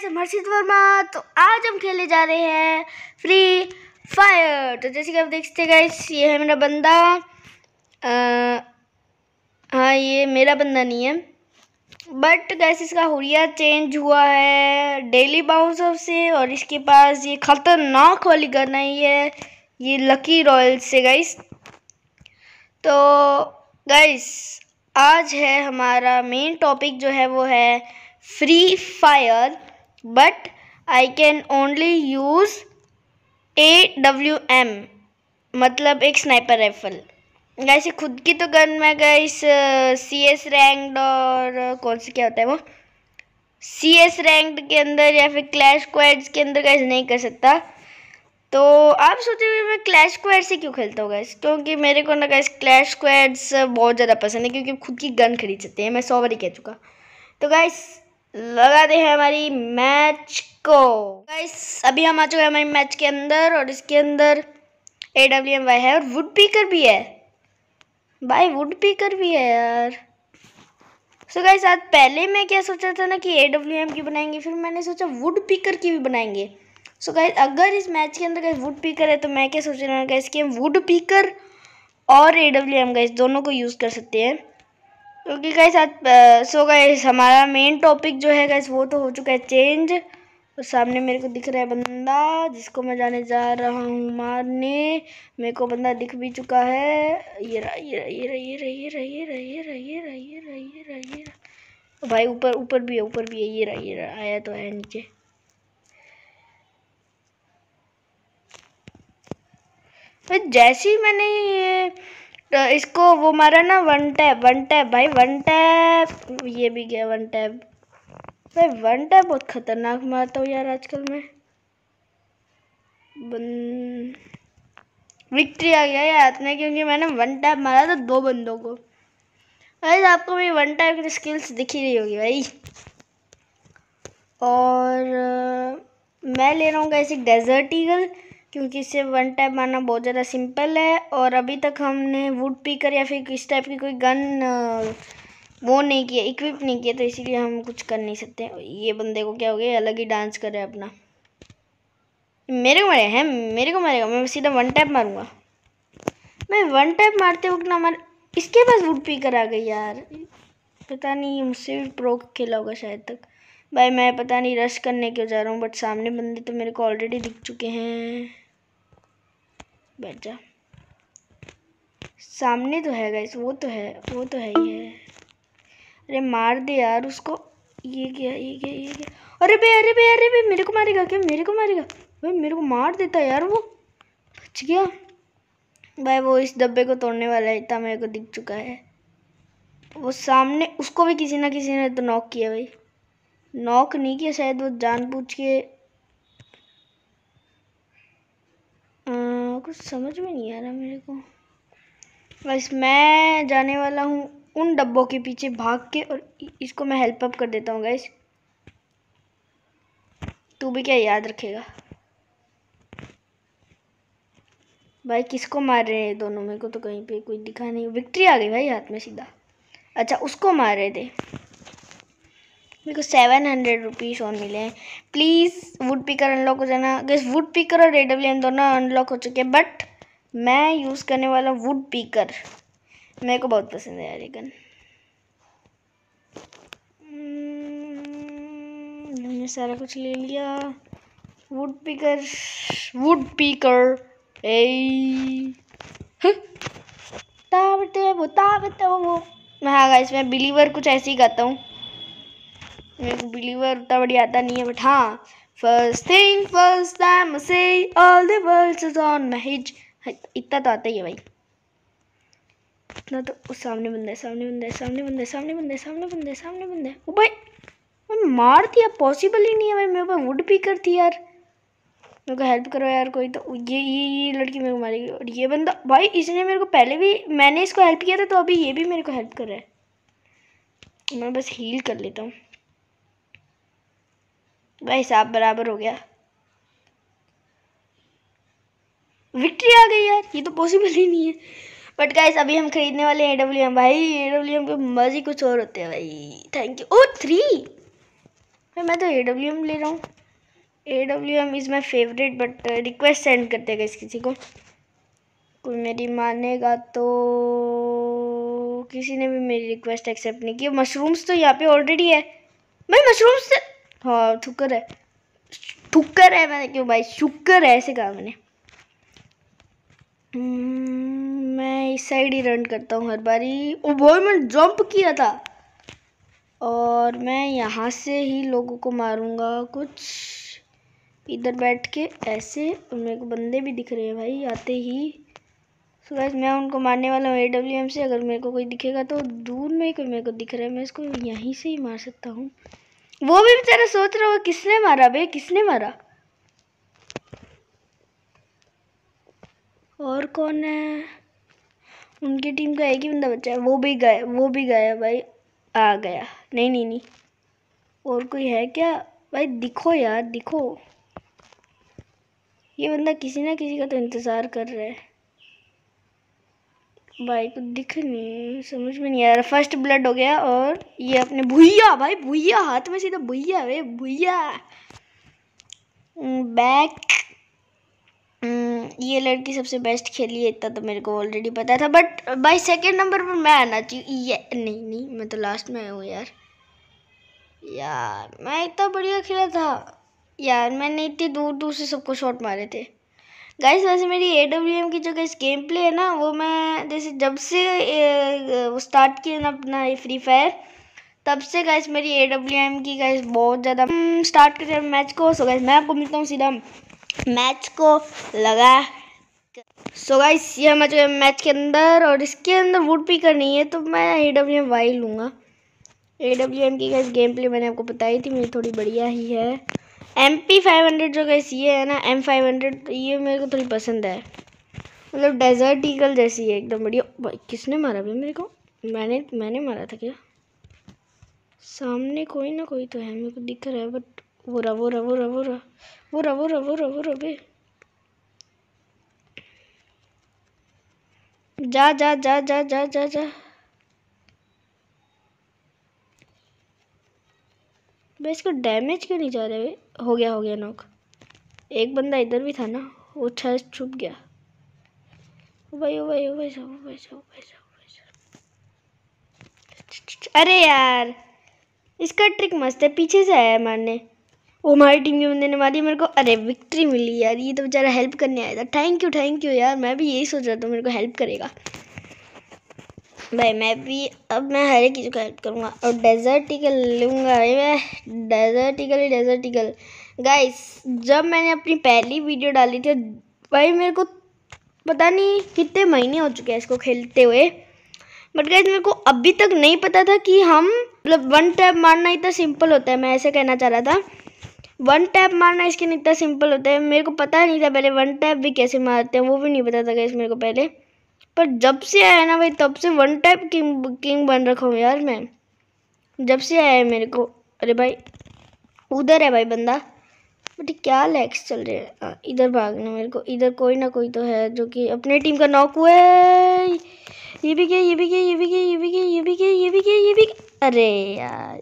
Guys हम हर्षित वर्मा तो आज हम खेले जा रहे हैं फ्री फायर तो जैसे कि आप देखते गाइस ये है मेरा बंदा आ, हाँ ये मेरा बंदा नहीं है बट गैस इसका हुरिया चेंज हुआ है डेली बाउंस ऑफ से और इसके पास ये ख़तरनाक वाली गन आई है ये लकी रॉयल से गाइस तो गाइस आज है हमारा मेन टॉपिक जो है वो है Free Fire but I can only use AWM मतलब एक स्नाइपर राइफल गैसे खुद की तो गन में गाइस सी एस रैंक्ड और uh, कौन सी क्या होता है वो सी एस रैंक्ड के अंदर या फिर क्लैश क्वेड्स के अंदर गाइस नहीं कर सकता तो आप सोच रहे मैं क्लैश क्वेड से क्यों खेलता हूँ गैस क्योंकि मेरे को ना गाइस क्लैश क्वेड्स बहुत ज़्यादा पसंद है क्योंकि खुद की गन खरीद सकते हैं मैं सौ बार ही कह चुका तो गाइस लगाते हैं हमारी मैच को गाइस अभी हम आ चुके हैं हमारी मैच के अंदर और इसके अंदर ए डब्ल्यू एम वाई है और वुड पीकर भी है भाई वुड पीकर भी है यार सो गाइस आज पहले मैं क्या सोचा था ना कि ए डब्ल्यू एम की बनाएंगे फिर मैंने सोचा वुड पीकर की भी बनाएंगे सो so गाइस अगर इस मैच के अंदर गाइस वुड पीकर है तो मैं क्या सोच रहा हूँ गाइस कि हम वुड पीकर और ए डब्ल्यू एम गाइस दोनों को यूज़ कर सकते हैं क्योंकि गैस आज सो गैस हमारा मेन टॉपिक जो है गैस वो तो हो चुका है चेंज और सामने मेरे को दिख रहा है बंदा जिसको मैं जाने जा रहा हूँ मारने मेरे को बंदा दिख भी चुका है ये रही रही रही रही रही रही रही रही रही ये भाई ऊपर ऊपर भी है ऊपर भी है ये रहा ये रहा आया तो है नीचे जैसे ही मैंने ये तो इसको वो मारा ना वन टैप वन टैप भाई वन टैप ये भी गया वन टैप भाई वन टैप बहुत खतरनाक मारता हूँ यार आजकल मैं बन विक्ट्री आ गया यार हाथ में क्योंकि मैंने वन टैप मारा था दो बंदों को भाई आपको भी वन टैप की स्किल्स दिखी रही होगी भाई और मैं ले रहा हूँ ऐसी डेजर्ट ईगल क्योंकि इसे वन टैप मारना बहुत ज़्यादा सिंपल है और अभी तक हमने वुड पीकर या फिर किस टाइप की कोई गन वो नहीं किया इक्विप नहीं किया तो इसीलिए हम कुछ कर नहीं सकते ये बंदे को क्या हो गया अलग ही डांस कर रहे हैं अपना मेरे को मारे है मेरे को मारेगा मैं सीधा वन टैप मारूंगा मैं वन टैप मारते वक्त ना मार इसके पास वुड पीकर आ गई यार पता नहीं मुझसे भी प्रो खेला होगा शायद तक भाई मैं पता नहीं रश करने क्यों जा रहा हूँ बट सामने बंदे तो मेरे को ऑलरेडी दिख चुके हैं बैठ जा सामने तो है गाइस वो तो है वो तो है ही है अरे मार दे यार उसको ये क्या ये क्या ये क्या अरे बे अरे बे अरे बे मेरे को मारेगा क्या मेरे को मारेगा भाई मेरे को मार देता यार वो बच गया भाई वो इस डब्बे को तोड़ने वाला है इतना मेरे को दिख चुका है वो सामने उसको भी किसी ना किसी ने तो नॉक किया भाई नॉक नहीं किया शायद वो जानबूझ के कुछ समझ में नहीं आ रहा मेरे को बस मैं जाने वाला हूँ उन डब्बों के पीछे भाग के और इसको मैं हेल्प अप कर देता हूँ गैस तू भी क्या याद रखेगा भाई किसको मार रहे हैं दोनों मेरे को तो कहीं पे कोई दिखा नहीं विक्ट्री आ गई भाई हाथ में सीधा अच्छा उसको मार रहे थे मेरे को सेवन हंड्रेड रुपीज़ और मिले हैं प्लीज़ वुड पिकर अनलॉक हो जाना गैस वुड पिकर और एन दोनों अनलॉक हो चुके हैं बट मैं यूज़ करने वाला वुड पिकर मेरे को बहुत पसंद है यार गन हम्म, सारा कुछ ले लिया वुड पिकर वुड पिकर ए ताबते वो ताबते वो हाँ, मैं हाँ गाइस मैं बिलीवर कुछ ऐसे ही गाता हूँ मेरे को बिलीवर उतना बढ़िया आता नहीं है बट हाँ फर्स्ट थिंग फर्स्ट टाइम से all the world is on मैज इतना तो आता ही है भाई इतना तो उस सामने बंदा है सामने बंदा है सामने बंदा है सामने बंदा है सामने बंदा है सामने बंदा है ओ भाई मैं मार दिया पॉसिबल ही नहीं है भाई मेरे को वुड भी करती यार मेरे को हेल्प करो यार कोई तो ये ये ये लड़की मेरे को मारेगी और ये बंदा भाई इसने मेरे को पहले भी मैंने इसको हेल्प किया था तो अभी ये भी मेरे को हेल्प कर रहा है मैं बस हील कर लेता हूँ भाई साहब बराबर हो गया विक्ट्री आ गई यार ये तो पॉसिबल ही नहीं है बट गाइस अभी हम खरीदने वाले हैं डब्ल्यू एम भाई ए डब्ल्यू एम के मजे कुछ और होते हैं भाई थैंक यू ओ थ्री मैं तो ए डब्ल्यू एम ले रहा हूँ A W M is my favourite but request send करते गए किसी को कोई मेरी मानेगा तो किसी ने भी मेरी रिक्वेस्ट एक्सेप्ट नहीं की मशरूम्स तो यहाँ पे ऑलरेडी है भाई मशरूम्स हाँ शुक्र है शुक्र है मैंने क्यों भाई शुक्र है ऐसे कहा मैंने हम्म, मैं इस साइड ही रन करता हूँ हर बारी ओ बॉय मैंने जंप किया था और मैं यहाँ से ही लोगों को मारूंगा कुछ इधर बैठ के ऐसे और मेरे को बंदे भी दिख रहे हैं भाई आते ही सो so मैं उनको मारने वाला हूँ ए डब्ल्यू एम से अगर मेरे को कोई दिखेगा तो दूर में कोई मेरे को दिख रहा है मैं इसको यहीं से ही मार सकता हूँ वो भी बेचारा सोच रहा होगा किसने मारा बे किसने मारा और कौन है उनकी टीम का एक ही बंदा बचा है वो भी गए वो भी गया भाई आ गया नहीं नहीं नहीं और कोई है क्या भाई दिखो यार दिखो ये बंदा किसी ना किसी का तो इंतज़ार कर रहा है भाई को दिख नहीं समझ में नहीं आ रहा फर्स्ट ब्लड हो गया और ये अपने भूया भाई भूया हाथ में सीधा भूया वे भूया बैक ये लड़की सबसे बेस्ट खेली है इतना तो मेरे को ऑलरेडी पता था बट भाई सेकंड नंबर पर मैं आना चाहिए ये नहीं नहीं मैं तो लास्ट में हूँ यार यार मैं इतना बढ़िया खेला था यार मैंने इतनी दूर दूर से सबको शॉट मारे थे गाइस वैसे मेरी ए डब्ल्यू एम की जो गाइस गेम प्ले है ना वो मैं जैसे जब से वो स्टार्ट किया ना अपना ये फ्री फायर तब से गाइस मेरी ए डब्ल्यू एम की गाइस बहुत ज़्यादा स्टार्ट कर हैं मैच को सो गाइस मैं आपको मिलता हूँ सीधा मैच को लगा सो गाइस ये मैच मैच के अंदर और इसके अंदर वुड पी नहीं है तो मैं ए डब्ल्यू एम वाई लूँगा ए डब्ल्यू एम की गाइस गेम प्ले मैंने आपको बताई थी मेरी थोड़ी बढ़िया ही है एम पी फाइव हंड्रेड जो गैस ये है ना एम फाइव हंड्रेड ये मेरे को थोड़ी पसंद है मतलब डेजर्ट ईगल जैसी है एकदम बढ़िया किसने मारा भाई मेरे को मैंने मैंने मारा था क्या सामने कोई ना कोई तो है मेरे को दिख रहा है बट वो रहा वो रहा वो रहा वो रहा वो रहा वो रहा वो रहा वो रहा जा जा जा जा जा जा जा भाई इसको डैमेज क्यों नहीं जा रहे हो गया हो गया नॉक एक बंदा इधर भी था ना वो छह छुप गया भाई भाई भाई साहब भाई साहब भाई साहब अरे यार इसका ट्रिक मस्त है पीछे से आया है मारने वो हमारी टीम के बंदे ने मारी मेरे को अरे विक्ट्री मिली यार ये तो बेचारा हेल्प करने आया था थैंक यू थैंक यू यार मैं भी यही सोच रहा था मेरे को हेल्प करेगा भाई मैं भी अब मैं हर एक चीज़ को हेल्प करूँगा और डेजर्ट ईगल लूँगा भाई मैं Desert Eagle Desert Eagle guys जब मैंने अपनी पहली वीडियो डाली थी भाई मेरे को पता नहीं कितने महीने हो चुके हैं इसको खेलते हुए बट गाइस मेरे को अभी तक नहीं पता था कि हम मतलब वन टैप मारना इतना सिंपल होता है मैं ऐसे कहना चाह रहा था वन टैप मारना इसके इतना सिंपल होता है मेरे को पता नहीं था पहले वन टैप भी कैसे मारते हैं वो भी नहीं पता था गाइस मेरे को पहले पर जब से आया ना भाई तब से वन टाइप किंग किंग बन रखा हूँ यार मैं जब से आया है मेरे को अरे भाई उधर है भाई बंदा बट क्या लैक्स चल रहे हैं हाँ, इधर भागना मेरे को इधर कोई ना कोई तो है जो कि अपने टीम का नॉक हुआ है ये भी गया ये भी गया ये भी क्या ये भी क्या ये भी क्या ये भी गया ये भी अरे यार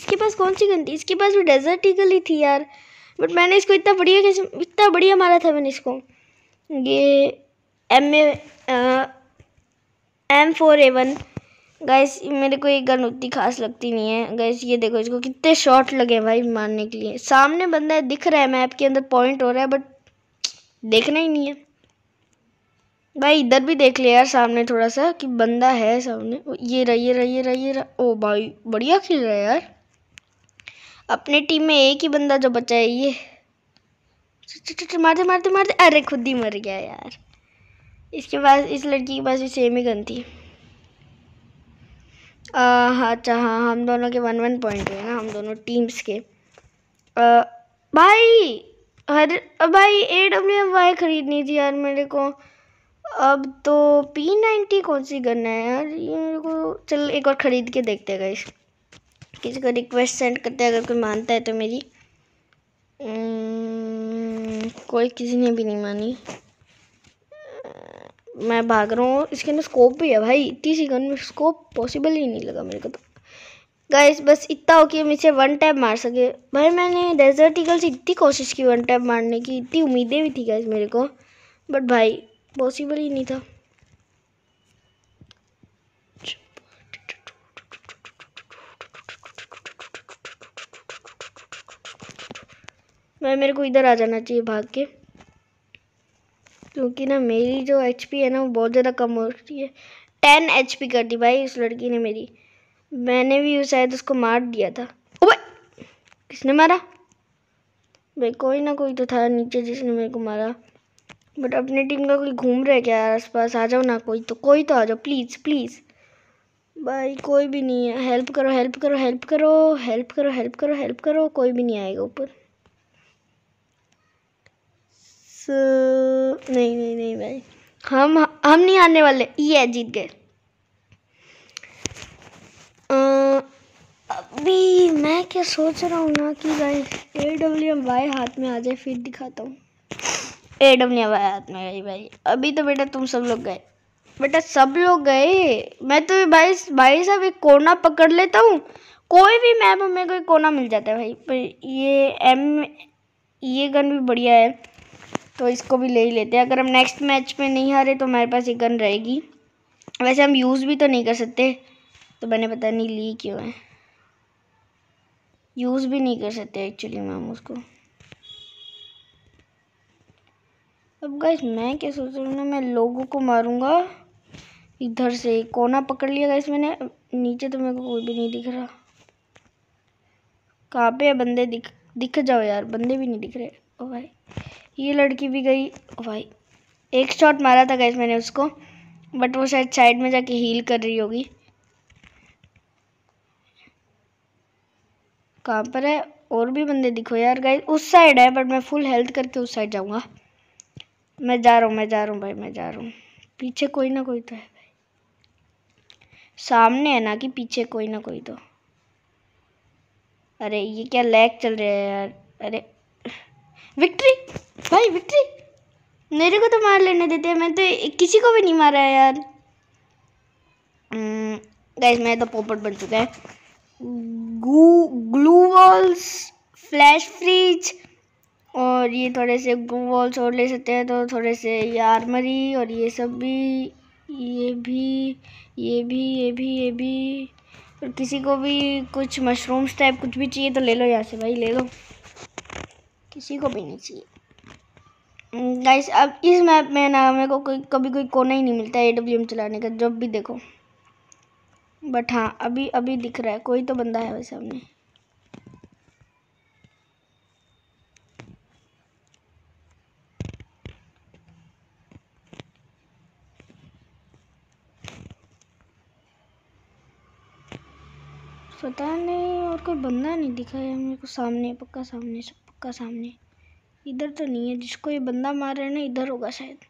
इसके पास कौन सी गन थी इसके पास वो डेजर्ट ही ही थी यार बट मैंने इसको इतना बढ़िया कैसे इतना बढ़िया मारा था मैंने इसको ये M A M four A one guys मेरे को ये गन उतनी खास लगती नहीं है गैस ये देखो इसको कितने शॉट लगे भाई मारने के लिए सामने बंदा दिख रहा है मैप के अंदर पॉइंट हो रहा है बट देखना ही नहीं है भाई इधर भी देख लिया यार सामने थोड़ा सा कि बंदा है सामने ये रही ये रही ये रही ये रही ओ भाई बढ़िया खेल रहा है यार अपने टीम में एक ही बंदा जो बचा है ये मारते मारते मारते अरे खुद ही मर गया यार इसके पास इस लड़की के पास भी सेम ही गन थी हाँ अच्छा हाँ हम दोनों के वन वन पॉइंट हुए ना हम दोनों टीम्स के आ, भाई हर भाई ए डब्ल्यू एम वाई खरीदनी थी यार मेरे को अब तो पी नाइन्टी कौन सी गन है यार ये मेरे को चल एक और ख़रीद के देखते हैं गाइस किसी को रिक्वेस्ट सेंड करते हैं अगर कोई मानता है तो मेरी न, कोई किसी ने भी नहीं मानी मैं भाग रहा हूँ इसके अंदर स्कोप भी है भाई इतनी गन में स्कोप पॉसिबल ही नहीं लगा मेरे को तो गाइस बस इतना हो कि हम इसे वन टैप मार सके भाई मैंने डेजर्ट ईगल से इतनी कोशिश की वन टैप मारने की इतनी उम्मीदें भी थी गाइस मेरे को बट भाई पॉसिबल ही नहीं था भाई मेरे को इधर आ जाना चाहिए भाग के क्योंकि ना मेरी जो एच है ना वो बहुत ज़्यादा कम हो रही है टेन एच कर दी भाई उस लड़की ने मेरी मैंने भी शायद उसको मार दिया था ओबे किसने मारा भाई कोई ना कोई तो था नीचे जिसने मेरे को मारा बट अपने टीम का कोई घूम रहा है क्या आस पास आ जाओ ना कोई तो कोई तो आ जाओ प्लीज़ प्लीज़ भाई कोई भी नहीं है हेल्प करो हेल्प करो हेल्प करो हेल्प करो हेल्प करो हेल्प करो कोई भी नहीं आएगा ऊपर नहीं नहीं नहीं भाई हम हम नहीं हारने वाले ये जीत गए अभी मैं क्या सोच रहा हूँ ना कि भाई ए डब्ल्यू एम वाई हाथ में आ जाए फिर दिखाता हूँ ए डब्ल्यू एम वाई हाथ में गई भाई अभी तो बेटा तुम सब लोग गए बेटा सब लोग गए मैं तो भाई भाई साहब एक कोना पकड़ लेता हूँ कोई भी मैप में कोई कोना मिल जाता है भाई पर ये एम ये गन भी बढ़िया है तो इसको भी ले ही लेते हैं अगर हम नेक्स्ट मैच में नहीं हारे तो हमारे पास एक गन रहेगी वैसे हम यूज़ भी तो नहीं कर सकते तो मैंने पता नहीं ली क्यों है यूज़ भी नहीं कर सकते एक्चुअली में हम उसको अब गाइस मैं क्या सोच रहा हूँ ना मैं लोगों को मारूंगा इधर से कोना पकड़ लिया गाइस मैंने नीचे तो मेरे को कोई भी नहीं दिख रहा कहाँ पे है बंदे दिख दिख जाओ यार बंदे भी नहीं दिख रहे ओ भाई ये लड़की भी गई भाई एक शॉट मारा था गैस मैंने उसको बट वो शायद साइड में जाके हील कर रही होगी कहाँ पर है और भी बंदे दिखो यार गैस उस साइड है बट मैं फुल हेल्थ करके उस साइड जाऊँगा मैं जा रहा हूँ मैं जा रहा हूँ भाई मैं जा रहा हूँ पीछे कोई ना कोई तो है भाई सामने है ना कि पीछे कोई ना कोई तो अरे ये क्या लैग चल रहा है यार अरे विक्ट्री भाई विक्ट्री मेरे को तो मार लेने देते हैं मैं तो किसी को भी नहीं मारा है यार गैस hmm, मैं तो पोपट बन चुका है ग्लू वॉल्स फ्लैश फ्रिज और ये थोड़े से ग्लू वॉल्स और ले सकते हैं तो थोड़े से ये आर्मरी और ये सब भी ये भी ये भी ये भी ये भी और किसी को भी कुछ मशरूम्स टाइप कुछ भी चाहिए तो ले लो यहाँ से भाई ले लो किसी को भी नहीं चाहिए गाइस हम्म, अब इस मैप में ना मेरे को कोई कभी कोई कोना ही नहीं मिलता ए डब्ल्यू एम चलाने का जब भी देखो बट हाँ अभी अभी दिख रहा है कोई तो बंदा है वैसे हमने पता नहीं और कोई बंदा नहीं दिखा है मेरे को सामने पक्का सामने सब का सामने इधर तो नहीं है जिसको ये बंदा मार रहा है ना इधर होगा शायद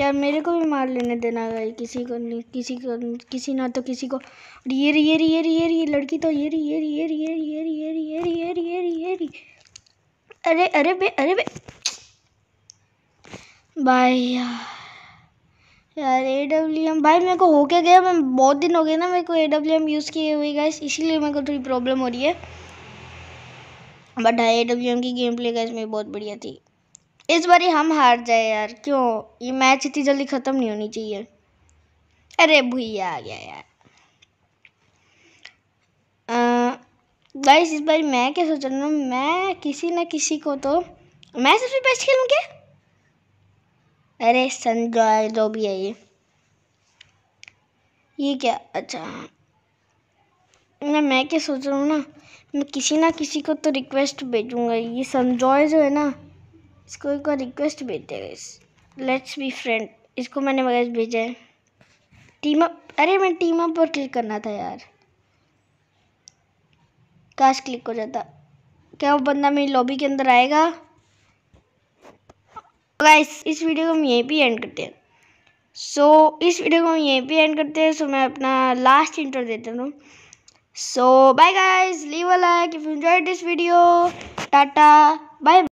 यार मेरे को भी मार लेने देना है किसी को नहीं किसी को किसी ना तो किसी को ये री ये री ये री ये री लड़की तो ये री ये री ये री ये री ये री ये री ये री ये री ये री ये री अरे अरे बे अरे बे भाई यार यार ए डब्ल्यू एम भाई मेरे को होके गया मैं बहुत दिन हो गए ना मेरे को ए डब्ल्यू एम यूज़ किए हुए गए इसीलिए मेरे को थोड़ी प्रॉब्लम हो रही है बट आई डब्ल्यू एम की गेम प्ले का इसमें बहुत बढ़िया थी इस बार हम हार जाए यार क्यों ये मैच इतनी जल्दी ख़त्म नहीं होनी चाहिए अरे भैया आ गया यार गाइस इस बार मैं क्या सोच रहा हूँ मैं किसी ना किसी को तो मैं सबसे बेस्ट खेलूँ क्या अरे संजॉय जो भी है ये ये क्या अच्छा ना मैं क्या सोच रहा हूँ ना मैं किसी ना किसी को तो रिक्वेस्ट भेजूँगा ये समझौए जो है ना इसको एक बार रिक्वेस्ट भेज देगा लेट्स बी फ्रेंड इसको मैंने वगैरह भेजा है टीम अप अरे मैं टीम अप पर क्लिक करना था यार काश क्लिक हो जाता क्या वो बंदा मेरी लॉबी के अंदर आएगा गाइस इस वीडियो को हम यहीं पर एंड करते हैं सो so, इस वीडियो को हम यहीं पर एंड करते हैं सो so, मैं अपना लास्ट इंटर देता हूँ So, bye guys. Leave a like if you enjoyed this video. Tata. Bye.